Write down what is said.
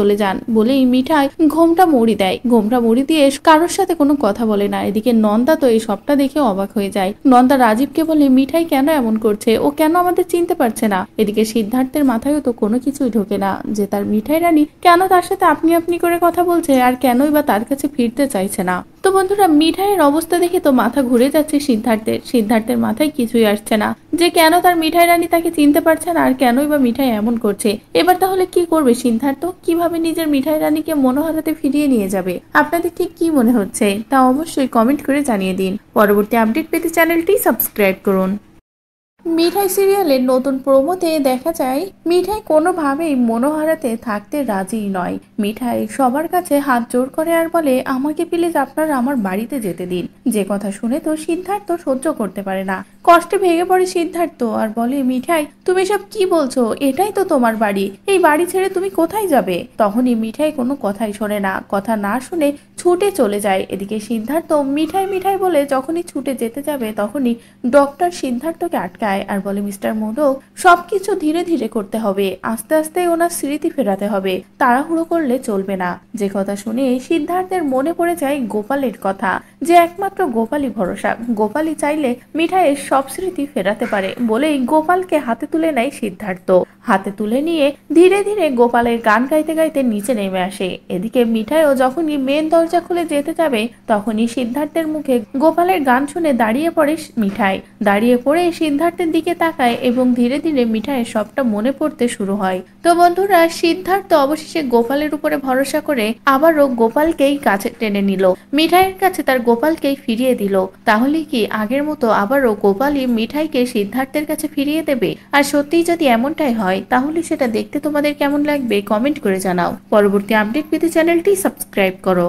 চলে যান বলেই মিঠাই ঘোমটা মুড়ি দেয় ঘোমটা মুড়ি দিয়ে কারোর সাথে কোনো কথা বলে না এদিকে নন্দা তো এই সবটা দেখে অবাক হয়ে যায় নন্দা রাজীবকে বলে মিঠাই কেন এমন করছে ও কেন আমাদের চিনতে পারছে না এদিকে সিদ্ধার্থের মাথায়ও তো কোনো কিছুই ঢোকে না যে তার মিঠাই রানী কেন তার সাথে আপনি আপনি করে কথা বলছে আর কেনই বা তার কাছে ফিরতে চাইছে না তো বন্ধুরা মিঠাইয়ের অবস্থা দেখে তো মাথা ঘুরে যাচ্ছে সিদ্ধার্থের সিদ্ধার্থের মাথায় কিছুই আসছে না যে কেন তার মিঠাই রানী তাকে চিনতে পারছে না আর কেনই বা মিঠাই এমন করছে এবার তাহলে কি করবে সিদ্ধার্থ কিভাবে নিজের মিঠাই রানীকে মনোহারাতে ফিরিয়ে নিয়ে যাবে আপনাদের ঠিক কি মনে হচ্ছে তা অবশ্যই কমেন্ট করে জানিয়ে দিন পরবর্তী আপডেট পেতে চ্যানেলটি সাবস্ক্রাইব করুন মিঠাই সিরিয়ালের নতুন প্রোমোতে দেখা যায় মিঠাই কোনোভাবেই মনোহারাতে থাকতে রাজি নয় মিঠাই সবার কাছে হাত জোর করে আর বলে আমাকে প্লিজ আপনারা আমার বাড়িতে যেতে দিন যে কথা শুনে তো সিদ্ধার্থ সহ্য করতে পারে না কষ্টে ভেঙে পড়ে সিদ্ধার্থ আর বলে মিঠাই তুমি সব কি বলছো এটাই তো তোমার বাড়ি এই বাড়ি ছেড়ে তুমি কোথায় যাবে এই মিঠাই কোনো কথাই শোনে না কথা না শুনে ছুটে চলে যায় এদিকে সিদ্ধার্থ মিঠাই মিঠাই বলে যখনই ছুটে যেতে যাবে তখনই ডক্টর সিদ্ধার্থকে আটকায় আর বলে মিস্টার মোডক সবকিছু ধীরে ধীরে করতে হবে আস্তে আস্তে ওনার স্মৃতি ফেরাতে হবে তাড়াহুড়ো করলে চলবে না যে কথা শুনে সিদ্ধার্থের মনে পড়ে যায় গোপালের কথা যে একমাত্র একমাত্র গোপালই ভরসা গোপালই চাইলে মিঠাইয়ের সব স্মৃতি ফেরাতে পারে বলেই গোপালকে হাতে তুলে নেয় সিদ্ধার্থ হাতে তুলে নিয়ে ধীরে ধীরে গোপালের গান গাইতে গাইতে নিচে নেমে আসে এদিকে মিঠাইও যখনই মেন দরজা খুলে যেতে যাবে তখনই সিদ্ধার্থের মুখে গোপালের গান শুনে দাঁড়িয়ে পড়ে মিঠাই দাঁড়িয়ে পড়ে সিদ্ধার্থের দিকে তাকায় এবং ধীরে ধীরে মিঠাইয়ের সবটা মনে পড়তে শুরু হয় তো বন্ধুরা সিদ্ধার্থ অবশেষে গোপালের উপরে ভরসা করে আবারও গোপালকেই কাছে টেনে নিল মিঠাইয়ের কাছে তার গোপালকেই ফিরিয়ে দিল তাহলে কি আগের মতো আবারও গোপালী মিঠাইকে সিদ্ধার্থের কাছে ফিরিয়ে দেবে আর সত্যিই যদি এমনটাই হয় তাহলে সেটা দেখতে তোমাদের কেমন লাগবে কমেন্ট করে জানাও পরবর্তী আপডেট পেতে চ্যানেলটি সাবস্ক্রাইব করো